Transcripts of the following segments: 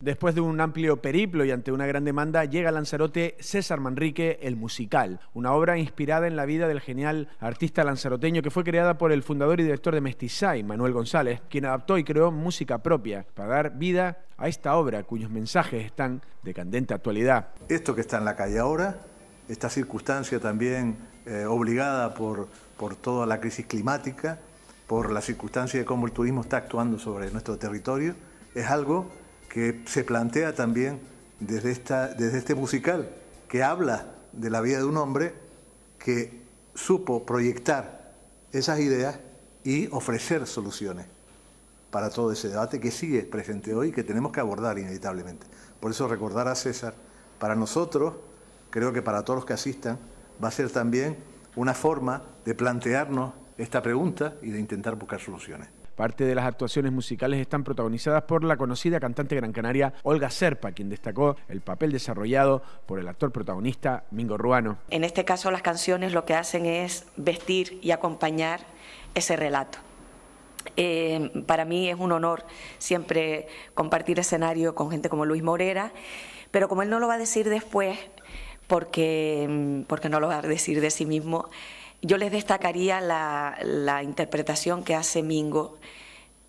Después de un amplio periplo y ante una gran demanda, llega a Lanzarote César Manrique, el musical, una obra inspirada en la vida del genial artista lanzaroteño que fue creada por el fundador y director de Mestizai, Manuel González, quien adaptó y creó música propia para dar vida a esta obra cuyos mensajes están de candente actualidad. Esto que está en la calle ahora, esta circunstancia también eh, obligada por, por toda la crisis climática, por la circunstancia de cómo el turismo está actuando sobre nuestro territorio, es algo que se plantea también desde, esta, desde este musical, que habla de la vida de un hombre que supo proyectar esas ideas y ofrecer soluciones para todo ese debate que sigue presente hoy y que tenemos que abordar inevitablemente. Por eso recordar a César, para nosotros, creo que para todos los que asistan, va a ser también una forma de plantearnos esta pregunta y de intentar buscar soluciones. Parte de las actuaciones musicales están protagonizadas por la conocida cantante gran canaria Olga Serpa, quien destacó el papel desarrollado por el actor protagonista Mingo Ruano. En este caso las canciones lo que hacen es vestir y acompañar ese relato. Eh, para mí es un honor siempre compartir escenario con gente como Luis Morera, pero como él no lo va a decir después, porque, mm, porque no lo va a decir de sí mismo, yo les destacaría la, interpretación que hace Mingo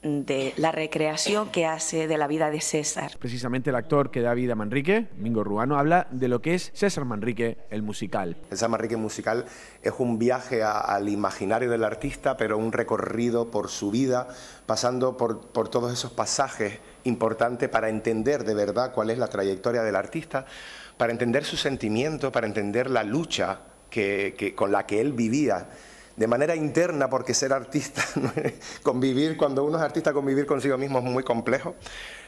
de la recreación que hace de la vida de César. Precisamente el actor que da vida a Manrique, Mingo Ruano, habla de lo que es César Manrique, el musical. César Manrique musical es un viaje al imaginario del artista, pero un recorrido por su vida, pasando por, por todos esos pasajes importantes para entender de verdad cuál es la trayectoria del artista, para entender su sentimiento, para entender la lucha con la que él vivía de manera interna, porque ser artista, convivir, cuando uno es artista, convivir consigo mismo es muy complejo,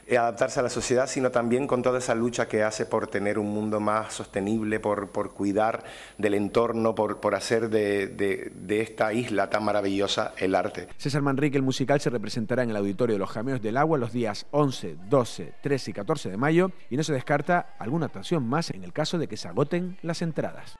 eh, adaptarse a la sociedad, sino también con toda esa lucha que hace por tener un mundo más sostenible, por, por cuidar del entorno, por, por hacer de, esta isla tan maravillosa el arte. César Manrique, el musical, se representará en el Auditorio de los Jameos del Agua los días 11, 12, 13 y 14 de mayo, y no se descarta alguna actuación más en el caso de que se agoten las entradas.